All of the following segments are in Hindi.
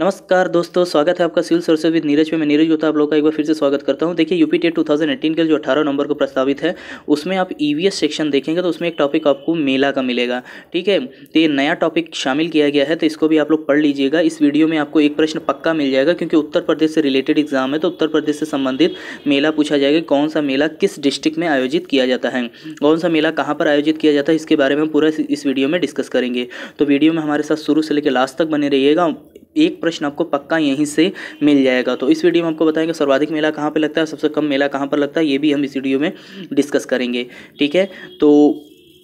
नमस्कार दोस्तों स्वागत है आपका सिविल सर्विस विद नीरज में मैं नीरज होता आप लोग का एक बार फिर से स्वागत करता हूं देखिए यूपी टेट टू के जो 18 नंबर को प्रस्तावित है उसमें आप ईवीएस e सेक्शन देखेंगे तो उसमें एक टॉपिक आपको मेला का मिलेगा ठीक है तो ये नया टॉपिक शामिल किया गया है तो इसको भी आप लोग पढ़ लीजिएगा इस वीडियो में आपको एक प्रश्न पक्का मिल जाएगा क्योंकि उत्तर प्रदेश से रिलेटेड एग्जाम है तो उत्तर प्रदेश से संबंधित मेला पूछा जाएगा कौन सा मेला किस डिस्ट्रिक्ट में आयोजित किया जाता है कौन सा मेला कहाँ पर आयोजित किया जाता है इसके बारे में पूरा इस वीडियो में डिस्कस करेंगे तो वीडियो में हमारे साथ शुरू से लेकर लास्ट तक बने रहिएगा एक प्रश्न आपको पक्का यहीं से मिल जाएगा तो इस वीडियो में आपको बताएंगे सर्वाधिक मेला कहाँ पर लगता है सबसे कम मेला कहाँ पर लगता है ये भी हम इस वीडियो में डिस्कस करेंगे ठीक है तो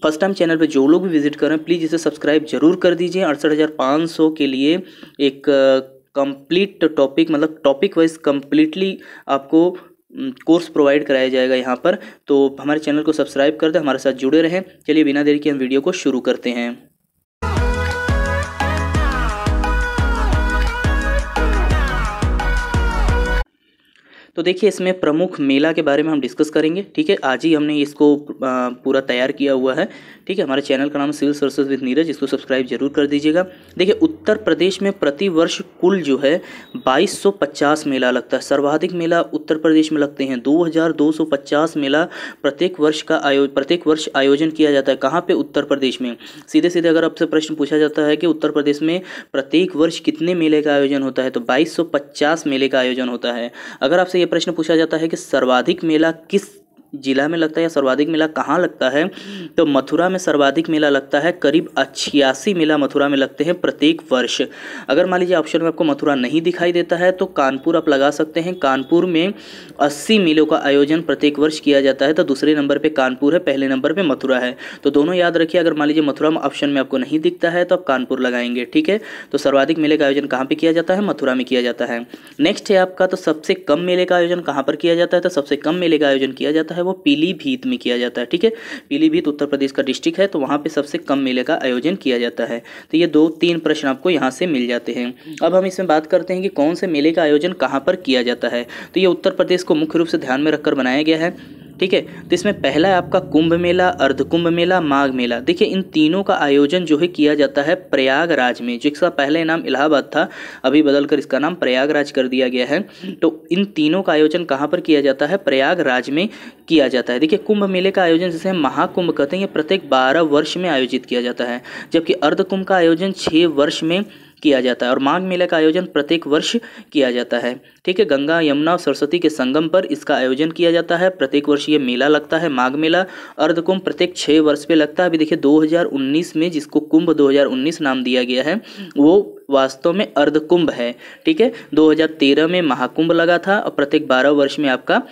फर्स्ट टाइम चैनल पे जो लोग भी विजिट कर रहे हैं प्लीज़ इसे सब्सक्राइब जरूर कर दीजिए अड़सठ हज़ार पाँच सौ के लिए एक कंप्लीट टॉपिक मतलब टॉपिक वाइज कम्प्लीटली आपको कोर्स प्रोवाइड कराया जाएगा यहाँ पर तो हमारे चैनल को सब्सक्राइब कर दें हमारे साथ जुड़े रहें चलिए बिना देर के हम वीडियो को शुरू करते हैं तो देखिए इसमें प्रमुख मेला के बारे में हम डिस्कस करेंगे ठीक है आज ही हमने इसको पूरा तैयार किया हुआ है ठीक है हमारे चैनल का नाम सिविल सर्विसेज विद नीरज इसको सब्सक्राइब जरूर कर दीजिएगा देखिए उत्तर प्रदेश में प्रतिवर्ष कुल जो है 2250 मेला लगता है सर्वाधिक मेला उत्तर प्रदेश में लगते हैं 2250 मेला प्रत्येक वर्ष का आयो प्रत्येक वर्ष आयोजन किया जाता है कहाँ पे उत्तर प्रदेश में सीधे सीधे अगर आपसे प्रश्न पूछा जाता है कि उत्तर प्रदेश में प्रत्येक वर्ष कितने मेले का आयोजन होता है तो 2250 मेले का आयोजन होता है अगर आपसे यह प्रश्न पूछा जाता है कि सर्वाधिक मेला किस जिला में लगता है या सर्वाधिक मेला कहाँ लगता है तो मथुरा में सर्वाधिक मेला लगता है करीब छियासी मेला मथुरा में लगते हैं प्रत्येक वर्ष अगर मान लीजिए ऑप्शन में आपको मथुरा नहीं दिखाई देता है तो कानपुर आप लगा सकते हैं कानपुर में अस्सी मेलों का आयोजन प्रत्येक वर्ष किया जाता है तो दूसरे नंबर पर कानपुर है पहले नंबर पर मथुरा है तो दोनों याद रखिए अगर मान लीजिए मथुरा ऑप्शन में आपको नहीं दिखता है तो आप कानपुर लगाएंगे ठीक है तो सर्वाधिक मेले का आयोजन कहाँ पर किया जाता है मथुरा में किया जाता है नेक्स्ट है आपका तो सबसे कम मेले का आयोजन कहाँ पर किया जाता है तो सबसे कम मेले का आयोजन किया जाता है है वो पीलीभीत में किया जाता है ठीक है पीलीभीत उत्तर प्रदेश का डिस्ट्रिक्ट है तो वहाँ पर सबसे कम मेले का आयोजन किया जाता है तो ये दो तीन प्रश्न आपको यहाँ से मिल जाते हैं अब हम इसमें बात करते हैं कि कौन से मेले का आयोजन कहाँ पर किया जाता है तो ये उत्तर प्रदेश को मुख्य रूप से ध्यान में रखकर बनाया गया है ठीक है तो इसमें पहला है आपका कुंभ मेला अर्ध कुंभ मेला माघ मेला देखिए इन तीनों का आयोजन जो है किया जाता है प्रयागराज में जिसका पहले नाम इलाहाबाद था अभी बदलकर इसका नाम प्रयागराज कर दिया गया है तो इन तीनों का आयोजन कहाँ पर किया जाता है प्रयागराज में किया जाता है देखिए कुंभ मेले का आयोजन जिसे महाकुंभ कहते हैं ये प्रत्येक बारह वर्ष में आयोजित किया जाता है जबकि अर्ध कुंभ का आयोजन छः वर्ष में किया जाता है और माघ मेले का आयोजन प्रत्येक वर्ष किया जाता है ठीक है गंगा यमुना और सरस्वती के संगम पर इसका आयोजन किया जाता है प्रत्येक वर्ष ये मेला लगता है माघ मेला अर्धकुंभ प्रत्येक छः वर्ष पे लगता है अभी देखिए 2019 में जिसको कुंभ 2019 नाम दिया गया है वो वास्तव में अर्धकुंभ है ठीक है दो में महाकुंभ लगा था और प्रत्येक बारह वर्ष में आपका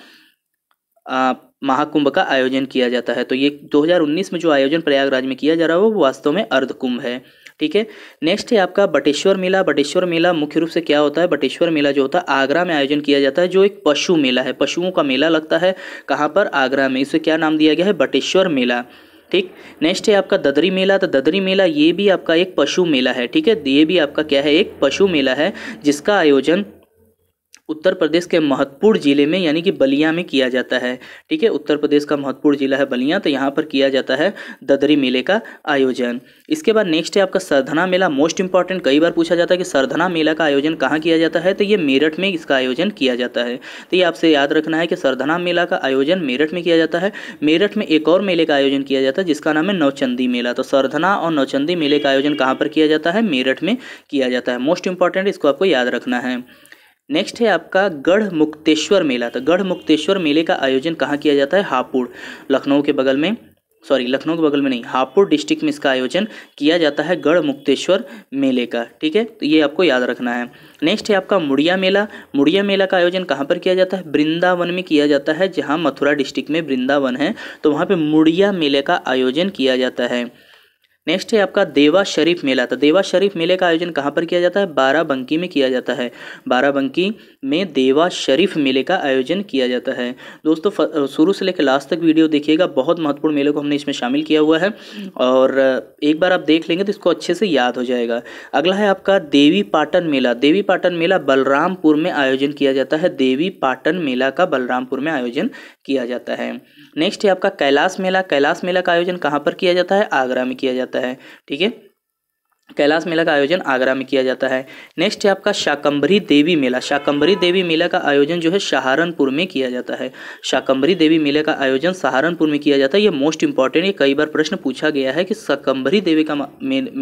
आ, महाकुंभ का आयोजन किया जाता है तो ये 2019 में जो आयोजन प्रयागराज में किया जा रहा है वो वास्तव में अर्धकुंभ है ठीक है नेक्स्ट है आपका बटेश्वर मेला बटेश्वर मेला मुख्य रूप से क्या होता है बटेश्वर मेला जो होता है आगरा में आयोजन किया जाता है जो एक पशु मेला है पशुओं का मेला लगता है कहाँ पर आगरा में इसे क्या नाम दिया गया है बटेश्वर मेला ठीक नेक्स्ट है आपका ददरी मेला तो ददरी मेला ये भी आपका एक पशु मेला है ठीक है ये भी आपका क्या है एक पशु मेला है जिसका आयोजन उत्तर प्रदेश के महत्वपूर्ण ज़िले में यानी कि बलिया में किया जाता है ठीक है उत्तर प्रदेश का महत्वपूर्ण ज़िला है बलिया तो यहाँ पर किया जाता है ददरी मेले का आयोजन इसके बाद नेक्स्ट है आपका सरधना मेला मोस्ट इंपॉर्टेंट कई बार पूछा जाता है कि सरधना मेला का आयोजन कहाँ किया जाता है तो ये मेरठ में इसका आयोजन किया जाता है तो ये आपसे याद रखना है कि सरधना मेला का आयोजन मेरठ में किया जाता है मेरठ में एक और मेले का आयोजन किया जाता है जिसका नाम है नौचंदी मेला तो सरधना और नौचंदी मेले का आयोजन कहाँ पर किया जाता है मेरठ में किया जाता है मोस्ट इंपॉर्टेंट इसको आपको याद रखना है नेक्स्ट है आपका गढ़ मुक्तेश्वर मेला तो गढ़ मुक्तेश्वर मेले का आयोजन कहाँ किया जाता है हापुड़ लखनऊ के बगल में सॉरी लखनऊ के बगल में नहीं हापुड़ डिस्ट्रिक्ट में इसका आयोजन किया जाता है गढ़ मुक्तेश्वर मेले का ठीक है तो ये आपको याद रखना है नेक्स्ट है आपका मुड़िया मेला मुड़िया मेला का आयोजन कहाँ पर किया जाता है वृंदावन में किया जाता है जहाँ मथुरा डिस्ट्रिक्ट में वृंदावन है तो वहाँ पर मुड़िया मेले का आयोजन किया जाता है नेक्स्ट है आपका देवा शरीफ मेला तो देवा शरीफ मेले का आयोजन कहाँ पर किया जाता है बाराबंकी में किया जाता है बाराबंकी में देवा शरीफ मेले का आयोजन किया जाता है दोस्तों शुरू से लेकर लास्ट तक वीडियो देखिएगा बहुत महत्वपूर्ण मेले को हमने इसमें शामिल किया हुआ है और एक बार आप देख लेंगे तो इसको अच्छे से याद हो जाएगा अगला है आपका देवी पाटन मेला देवी पाटन मेला बलरामपुर में आयोजन किया जाता है देवी पाटन मेला का बलरामपुर में आयोजन किया जाता है नेक्स्ट है आपका कैलाश मेला कैलाश मेला का आयोजन कहाँ पर किया जाता है आगरा में किया जाता है ठीक है कैलाश मेला का आयोजन आगरा में किया जाता है नेक्स्ट है आपका शाकंभरी देवी मेला शाकंभरी देवी मेला का आयोजन जो है सहारनपुर में किया जाता है शाकंभरी देवी मेले का आयोजन सहारनपुर में किया जाता है ये मोस्ट इंपॉर्टेंट ये कई बार प्रश्न पूछा गया है कि शाकंभरी देवी का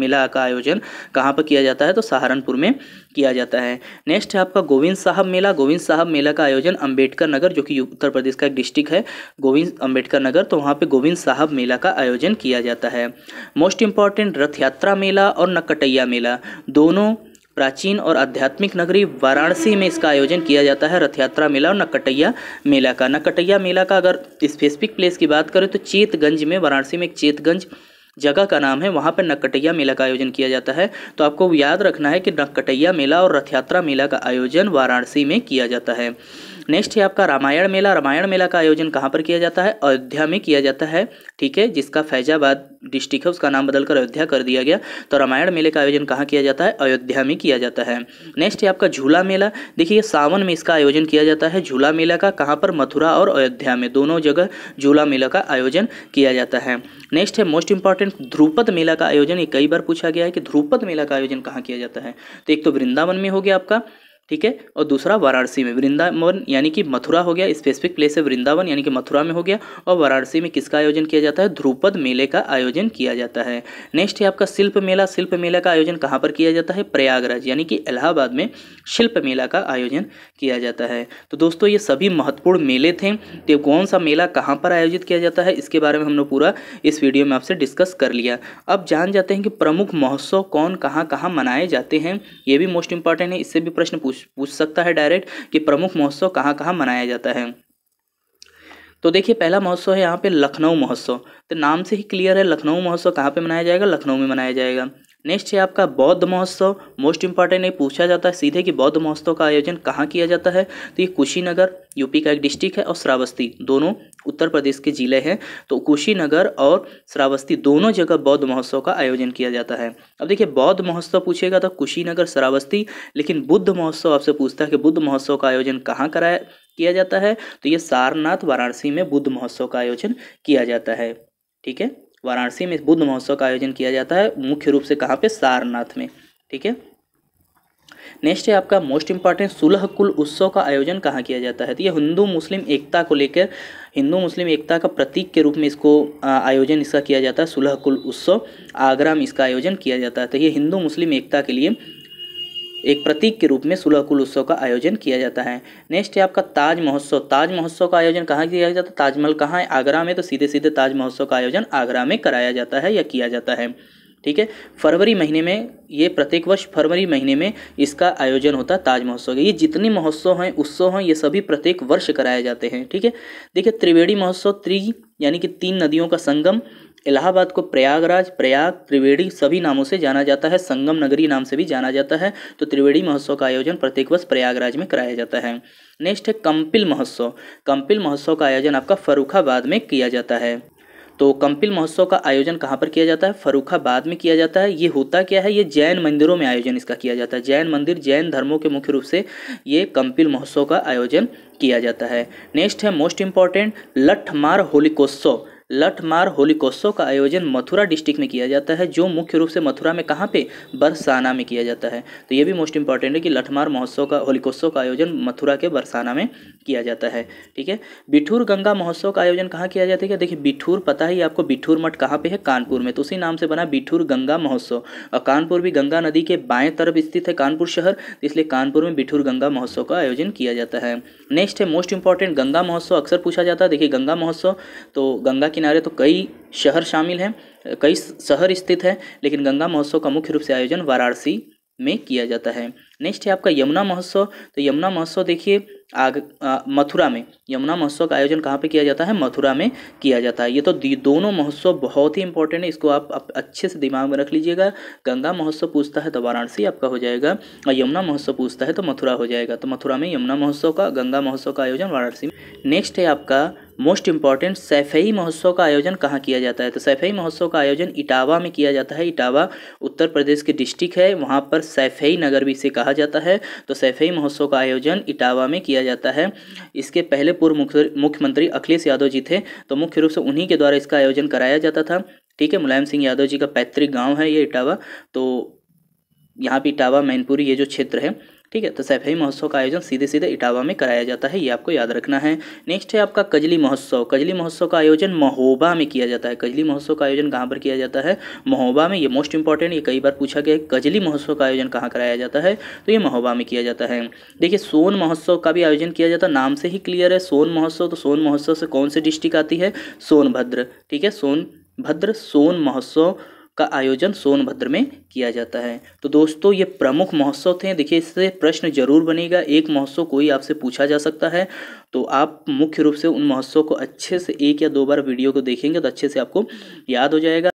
मेला का आयोजन कहाँ पर किया जाता है तो सहारनपुर में किया जाता है नेक्स्ट है आपका गोविंद साहब मेला गोविंद साहब मेला का आयोजन अंबेडकर नगर जो कि उत्तर प्रदेश का एक डिस्ट्रिक्ट है गोविंद अंबेडकर नगर तो वहाँ पे गोविंद साहब मेला का आयोजन किया जाता है मोस्ट इम्पॉर्टेंट रथ यात्रा मेला और नकटैया मेला दोनों प्राचीन और आध्यात्मिक नगरी वाराणसी में इसका आयोजन किया जाता है रथ यात्रा मेला और नकटैया मेला का नकटैया मेला का अगर स्पेसिफिक प्लेस की बात करें तो चेतगंज में वाराणसी में एक चेतगंज जगह का नाम है वहाँ पर नकटैया मेला का आयोजन किया जाता है तो आपको याद रखना है कि नकटैया मेला और रथ यात्रा मेला का आयोजन वाराणसी में किया जाता है नेक्स्ट है आपका रामायण मेला रामायण मेला का आयोजन कहाँ पर किया जाता है अयोध्या में किया जाता है ठीक है जिसका फैजाबाद डिस्ट्रिक्ट है उसका नाम बदलकर अयोध्या कर दिया गया तो रामायण मेले का आयोजन कहाँ किया जाता है अयोध्या में किया जाता है नेक्स्ट है आपका झूला मेला देखिए सावन में इसका आयोजन किया जाता है झूला मेला का कहाँ पर मथुरा और अयोध्या में दोनों जगह झूला मेला का आयोजन किया जाता है नेक्स्ट है मोस्ट इंपॉर्टेंट ध्रुपद मेला का आयोजन ये कई बार पूछा गया है कि ध्रुपद मेला का आयोजन कहाँ किया जाता है तो एक तो वृंदावन में हो गया आपका ठीक है और दूसरा वाराणसी में वृंदावन यानी कि मथुरा हो गया स्पेसिफिक प्लेस है वृंदावन यानी कि मथुरा में हो गया और वाराणसी में किसका आयोजन किया जाता है ध्रुपद मेले का आयोजन किया जाता है नेक्स्ट है आपका शिल्प मेला शिल्प मेला का आयोजन कहाँ पर किया जाता है प्रयागराज यानी कि इलाहाबाद में शिल्प मेला का आयोजन किया जाता है तो दोस्तों ये सभी महत्वपूर्ण मेले थे तो कौन सा मेला कहाँ पर आयोजित किया जाता है इसके बारे में हमने पूरा इस वीडियो में आपसे डिस्कस कर लिया अब जान जाते हैं कि प्रमुख महोत्सव कौन कहाँ कहाँ मनाए जाते हैं ये भी मोस्ट इंपॉर्टेंट है इससे भी प्रश्न पूछ पूछ सकता है डायरेक्ट कि प्रमुख महोत्सव कहाँ कहाँ मनाया जाता है तो देखिए पहला महोत्सव है यहाँ पे लखनऊ महोत्सव तो नाम से ही क्लियर है लखनऊ महोत्सव कहाँ पे मनाया जाएगा लखनऊ में मनाया जाएगा नेक्स्ट है आपका बौद्ध महोत्सव मोस्ट इंपॉर्टेंट ये पूछा जाता है सीधे कि बौद्ध महोत्सव का आयोजन कहाँ किया जाता है तो ये कुशीनगर यूपी का एक डिस्ट्रिक्ट है और श्रावस्ती दोनों उत्तर प्रदेश के जिले हैं तो कुशीनगर और श्रावस्ती दोनों जगह बौद्ध महोत्सव का आयोजन किया जाता है अब देखिए बौद्ध महोत्सव पूछेगा तो कुशीनगर श्रावस्ती लेकिन बुद्ध महोत्सव आपसे पूछता है कि बुद्ध महोत्सव का आयोजन कहाँ कराया किया जाता है तो ये सारनाथ वाराणसी में बुद्ध महोत्सव का आयोजन किया जाता है ठीक है वाराणसी में बुद्ध महोत्सव का आयोजन किया जाता है मुख्य रूप से कहाँ पे सारनाथ में ठीक है नेक्स्ट है आपका मोस्ट इंपॉर्टेंट सुलह कुल उत्सव का आयोजन कहाँ किया जाता है तो ये हिंदू मुस्लिम एकता को लेकर हिंदू मुस्लिम एकता का प्रतीक के रूप में इसको आयोजन इसका किया जाता है सुलह कुल उत्सव आगरा में इसका आयोजन किया जाता है तो ये हिंदू मुस्लिम एकता के लिए एक प्रतीक के रूप में सुलह कुल उत्सव का आयोजन किया जाता है नेक्स्ट है आपका ताज महोत्सव ताज महोत्सव का आयोजन कहाँ किया जाता है ताजमहल कहाँ है आगरा में तो सीधे सीधे ताज महोत्सव का आयोजन आगरा में कराया जाता है या किया जाता है ठीक है फरवरी महीने में ये प्रत्येक वर्ष फरवरी महीने में इसका आयोजन होता है ताज महोत्सव का ये जितने महोत्सव हैं उत्सव हैं ये सभी प्रत्येक वर्ष कराए जाते हैं ठीक है देखिए त्रिवेणी महोत्सव त्रि यानी कि तीन नदियों का संगम इलाहाबाद को प्रयागराज प्रयाग त्रिवेणी सभी नामों से जाना जाता है संगम नगरी नाम से भी जाना जाता है तो त्रिवेणी महोत्सव का आयोजन प्रत्येक वर्ष प्रयागराज में कराया जाता है नेक्स्ट है कंपिल महोत्सव कंपिल महोत्सव का आयोजन आपका फरुखाबाद में किया जाता है तो कंपिल महोत्सव का आयोजन कहाँ पर किया जाता है फरुखाबाद में किया जाता है ये होता क्या है ये जैन मंदिरों में आयोजन इसका किया जाता है जैन मंदिर जैन धर्मों के मुख्य रूप से ये कंपिल महोत्सव का आयोजन किया जाता है नेक्स्ट है मोस्ट इम्पॉर्टेंट लठमार होलिकोत्सव लठमार होलिकोत्सव का आयोजन मथुरा डिस्ट्रिक्ट में किया जाता है जो मुख्य रूप से मथुरा में कहाँ पे बरसाना में किया जाता है तो ये भी मोस्ट इंपॉर्टेंट है कि लठमार महोत्सव का होलिकोत्सव का आयोजन मथुरा के बरसाना में किया जाता है ठीक है बिठूर गंगा महोत्सव का आयोजन कहाँ किया जाता है देखिए बिठूर पता ही आपको बिठूर मठ कहाँ पे है कानपुर में तो उसी नाम से बना बिठूर गंगा महोत्सव और कानपुर भी गंगा नदी के बाएं तरफ स्थित है कानपुर शहर तो इसलिए कानपुर में बिठूर गंगा महोत्सव का आयोजन किया जाता है नेक्स्ट है मोस्ट इंपॉर्टेंट गंगा महोत्सव अक्सर पूछा जाता है देखिए गंगा महोत्सव तो गंगा किनारे तो कई शहर शामिल हैं कई शहर स्थित है लेकिन गंगा महोत्सव का मुख्य रूप से आयोजन वाराणसी में किया जाता है नेक्स्ट है आपका यमुना महोत्सव तो यमुना महोत्सव देखिए आग मथुरा में यमुना महोत्सव का आयोजन कहाँ पे किया जाता है मथुरा में किया जाता है ये तो दोनों महोत्सव बहुत ही इंपॉर्टेंट है इसको आप, आप अच्छे से दिमाग में रख लीजिएगा गंगा महोत्सव पूछता है तो वाराणसी आपका हो जाएगा और यमुना महोत्सव पूछता है तो मथुरा हो जाएगा तो मथुरा में यमुना महोत्सव का गंगा महोत्सव का आयोजन वाराणसी में नेक्स्ट है आपका मोस्ट इम्पॉर्टेंट सैफई महोत्सव का आयोजन कहाँ किया जाता है तो सैफई महोत्सव का आयोजन इटावा में किया जाता है इटावा उत्तर प्रदेश के डिस्ट्रिक्ट है वहाँ पर सैफई नगर भी इसे कहा जाता है तो सैफई महोत्सव का आयोजन इटावा में किया जाता है इसके पहले पूर्व मुख्यमंत्री अखिलेश यादव जी थे तो मुख्य रूप से उन्हीं के द्वारा इसका आयोजन कराया जाता था ठीक है मुलायम सिंह यादव जी का पैतृक गांव है ये इटावा तो यहाँ पे इटावा मैनपुरी ये जो क्षेत्र है ठीक है तो सैफई महोत्सव का आयोजन सीधे सीधे इटावा में कराया जाता है ये आपको याद रखना है नेक्स्ट है आपका कजली महोत्सव कजली महोत्सव का आयोजन महोबा में किया जाता है कजली महोत्सव का आयोजन कहाँ पर किया जाता है महोबा में ये मोस्ट इंपॉर्टेंट ये कई बार पूछा गया है कजली महोत्सव का आयोजन कहाँ कराया जाता है तो ये महोबा में किया जाता है देखिए सोन महोत्सव का भी आयोजन किया जाता है नाम से ही क्लियर है सोन महोत्सव तो सोन महोत्सव से कौन सी डिस्ट्रिक्ट आती है सोनभद्र ठीक है सोनभद्र सोन महोत्सव का आयोजन सोनभद्र में किया जाता है तो दोस्तों ये प्रमुख महोत्सव थे देखिए इससे प्रश्न जरूर बनेगा एक महोत्सव कोई आपसे पूछा जा सकता है तो आप मुख्य रूप से उन महोत्सव को अच्छे से एक या दो बार वीडियो को देखेंगे तो अच्छे से आपको याद हो जाएगा